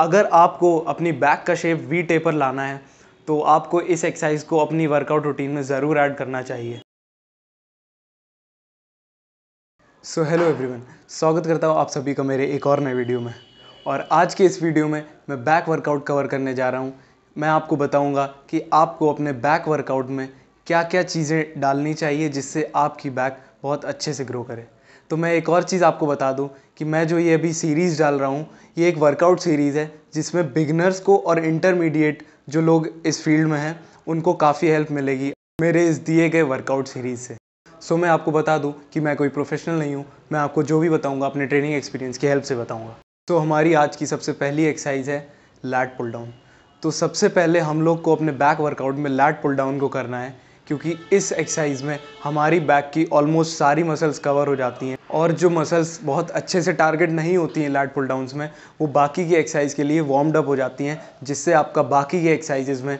अगर आपको अपनी बैक का शेप वी टेपर लाना है तो आपको इस एक्सरसाइज को अपनी वर्कआउट रूटीन में ज़रूर ऐड करना चाहिए सो हेलो एवरीवन स्वागत करता हूँ आप सभी का मेरे एक और नए वीडियो में और आज के इस वीडियो में मैं बैक वर्कआउट कवर करने जा रहा हूँ मैं आपको बताऊँगा कि आपको अपने बैक वर्कआउट में क्या क्या चीज़ें डालनी चाहिए जिससे आपकी बैक बहुत अच्छे से ग्रो करे तो मैं एक और चीज़ आपको बता दूँ कि मैं जो ये अभी सीरीज़ डाल रहा हूँ ये एक वर्कआउट सीरीज़ है जिसमें बिगनर्स को और इंटरमीडिएट जो लोग इस फील्ड में हैं उनको काफ़ी हेल्प मिलेगी मेरे इस दिए गए वर्कआउट सीरीज़ से सो so, मैं आपको बता दूं कि मैं कोई प्रोफेशनल नहीं हूं मैं आपको जो भी बताऊंगा अपने ट्रेनिंग एक्सपीरियंस की हेल्प से बताऊंगा तो so, हमारी आज की सबसे पहली एक्सरसाइज है लैट पुल डाउन तो सबसे पहले हम लोग को अपने बैक वर्कआउट में लैट पुल डाउन को करना है क्योंकि इस एक्सरसाइज में हमारी बैक की ऑलमोस्ट सारी मसल्स कवर हो जाती हैं और जो मसल्स बहुत अच्छे से टारगेट नहीं होती हैं लैट पुल डाउन्स में वो बाकी की एक्सरसाइज के लिए वार्म्ड अप हो जाती हैं जिससे आपका बाकी की एक्सरसाइजेज में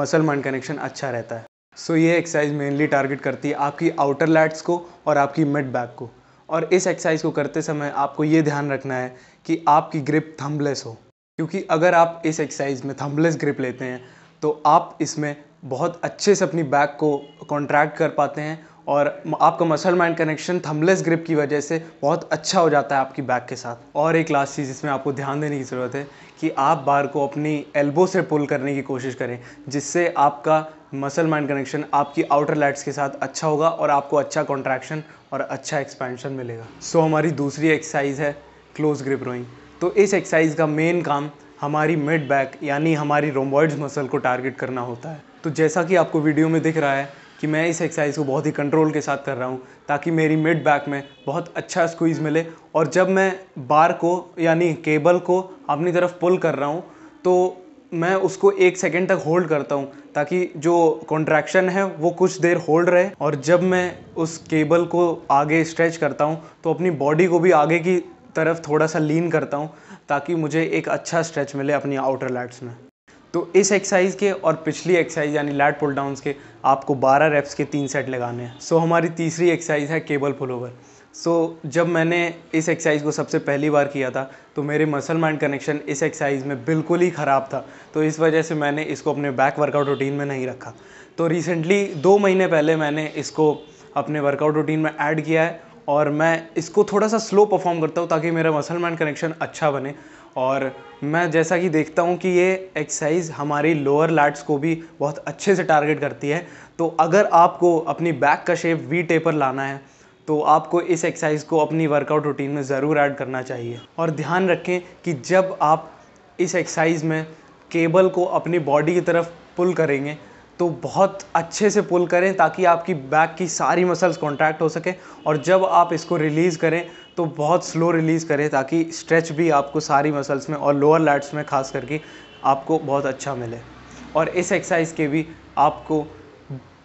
मसल माइंड कनेक्शन अच्छा रहता है सो so, ये एक्सरसाइज मेनली टारगेट करती है आपकी आउटर लैट्स को और आपकी मिड बैक को और इस एक्सरसाइज को करते समय आपको ये ध्यान रखना है कि आपकी ग्रिप थम्बलेस हो क्योंकि अगर आप इस एक्सरसाइज में थम्बलेस ग्रिप लेते हैं तो आप इसमें बहुत अच्छे से अपनी बैक को कॉन्ट्रैक्ट कर पाते हैं और आपका muscle mind connection thumbless grip की वजह से बहुत अच्छा हो जाता है आपकी बैक के साथ और एक लास्ट चीज़ इसमें आपको ध्यान देने की ज़रूरत है कि आप बार को अपनी एल्बो से पुल करने की कोशिश करें जिससे आपका मसल माइंड कनेक्शन आपकी आउटर लैट्स के साथ अच्छा होगा और आपको अच्छा कॉन्ट्रैक्शन और अच्छा एक्सपेंशन मिलेगा सो so, हमारी दूसरी एक्सरसाइज है क्लोज ग्रिप रोइंग तो इस एक्सरसाइज का मेन काम हमारी मिड बैक यानी हमारी रोमबॉइड्स मसल को टारगेट करना होता है तो जैसा कि आपको वीडियो में दिख रहा है कि मैं इस एक्सरसाइज को बहुत ही कंट्रोल के साथ कर रहा हूँ ताकि मेरी मिड बैक में बहुत अच्छा स्क्वीज़ मिले और जब मैं बार को यानी केबल को अपनी तरफ पुल कर रहा हूँ तो मैं उसको एक सेकेंड तक होल्ड करता हूँ ताकि जो कॉन्ट्रैक्शन है वो कुछ देर होल्ड रहे और जब मैं उस केबल को आगे स्ट्रेच करता हूँ तो अपनी बॉडी को भी आगे की तरफ थोड़ा सा लीन करता हूँ ताकि मुझे एक अच्छा स्ट्रेच मिले अपनी आउटर लैट्स में तो इस एक्सरसाइज के और पिछली एक्सरसाइज यानी लैट पुल डाउन के आपको 12 रेप्स के तीन सेट लगाने हैं सो so, हमारी तीसरी एक्सरसाइज है cable pull over so so, जब मैंने इस एक्सरसाइज को सबसे पहली बार किया था तो मेरे मसल माइंड कनेक्शन इस एक्सरसाइज में बिल्कुल ही ख़राब था तो इस वजह से मैंने इसको अपने बैक वर्कआउट रूटीन में नहीं रखा तो रिसेंटली दो महीने पहले मैंने इसको अपने वर्कआउट रूटीन में ऐड किया है और मैं इसको थोड़ा सा स्लो परफॉर्म करता हूँ ताकि मेरा मसल माइंड कनेक्शन अच्छा बने और मैं जैसा कि देखता हूँ कि ये एक्सरसाइज हमारी लोअर लैट्स को भी बहुत अच्छे से टारगेट करती है तो अगर आपको अपनी बैक का शेप वी टेपर लाना है तो आपको इस एक्सरसाइज को अपनी वर्कआउट रूटीन में ज़रूर ऐड करना चाहिए और ध्यान रखें कि जब आप इस एक्सरसाइज में केबल को अपनी बॉडी की तरफ पुल करेंगे तो बहुत अच्छे से पुल करें ताकि आपकी बैक की सारी मसल्स कॉन्ट्रैक्ट हो सके और जब आप इसको रिलीज़ करें तो बहुत स्लो रिलीज़ करें ताकि स्ट्रेच भी आपको सारी मसल्स में और लोअर लैट्स में खास करके आपको बहुत अच्छा मिले और इस एक्सरसाइज के भी आपको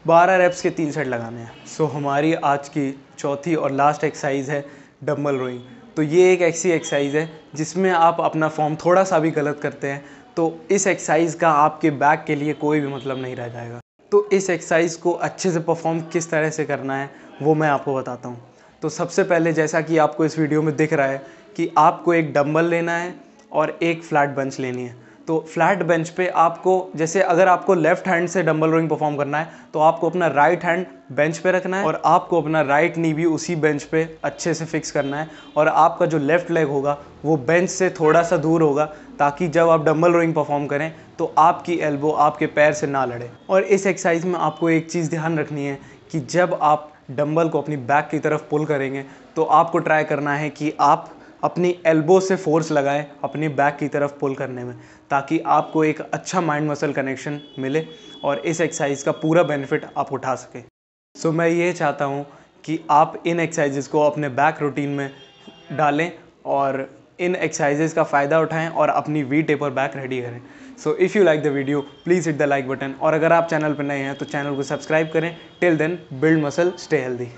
12 रेप्स के तीन सेट लगाने हैं सो so, हमारी आज की चौथी और लास्ट एक्सरसाइज है डम्बल रोइंग तो ये एक ऐसी एक्सरसाइज है जिसमें आप अपना फॉर्म थोड़ा सा भी गलत करते हैं तो इस एक्सरसाइज का आपके बैक के लिए कोई भी मतलब नहीं रह जाएगा तो इस एक्सरसाइज को अच्छे से परफॉर्म किस तरह से करना है वो मैं आपको बताता हूँ तो सबसे पहले जैसा कि आपको इस वीडियो में दिख रहा है कि आपको एक डम्बल लेना है और एक फ्लैट बंच लेनी है तो फ्लैट बेंच पे आपको जैसे अगर आपको लेफ्ट हैंड से डंबल रोइंग परफॉर्म करना है तो आपको अपना राइट हैंड बेंच पे रखना है और आपको अपना राइट नी भी उसी बेंच पे अच्छे से फिक्स करना है और आपका जो लेफ्ट लेग होगा वो बेंच से थोड़ा सा दूर होगा ताकि जब आप डंबल रोइंग परफॉर्म करें तो आपकी एल्बो आपके पैर से ना लड़े और इस एक्सरसाइज में आपको एक चीज़ ध्यान रखनी है कि जब आप डंबल को अपनी बैक की तरफ पुल करेंगे तो आपको ट्राई करना है कि आप अपनी एल्बो से फोर्स लगाएं अपनी बैक की तरफ पुल करने में ताकि आपको एक अच्छा माइंड मसल कनेक्शन मिले और इस एक्सरसाइज का पूरा बेनिफिट आप उठा सकें सो so, मैं ये चाहता हूँ कि आप इन एक्सरसाइजेस को अपने बैक रूटीन में डालें और इन एक्सरसाइजेज का फ़ायदा उठाएं और अपनी वी टेप और बैक रेडी करें so if you like the video please hit the like button और अगर आप चैनल पर नए हैं तो चैनल को सब्सक्राइब करें till then build muscle stay healthy